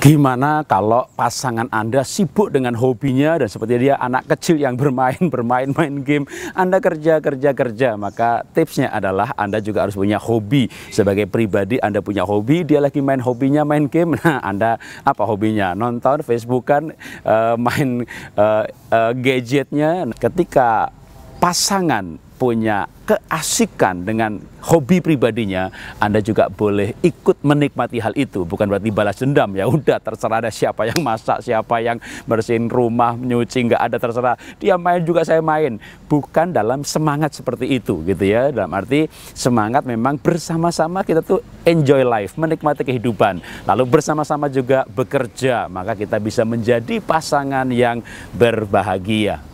Gimana kalau pasangan Anda sibuk dengan hobinya dan seperti dia anak kecil yang bermain, bermain, main game. Anda kerja, kerja, kerja. Maka tipsnya adalah Anda juga harus punya hobi. Sebagai pribadi Anda punya hobi, dia lagi main hobinya, main game. Nah, Anda apa hobinya? Nonton, Facebookan, eh, main eh, eh, gadgetnya. Ketika pasangan punya keasikan dengan hobi pribadinya, Anda juga boleh ikut menikmati hal itu. Bukan berarti balas dendam, ya udah terserah ada siapa yang masak, siapa yang bersihin rumah, nyuci, nggak ada terserah. Dia main juga saya main. Bukan dalam semangat seperti itu gitu ya. Dalam arti semangat memang bersama-sama kita tuh enjoy life, menikmati kehidupan. Lalu bersama-sama juga bekerja, maka kita bisa menjadi pasangan yang berbahagia.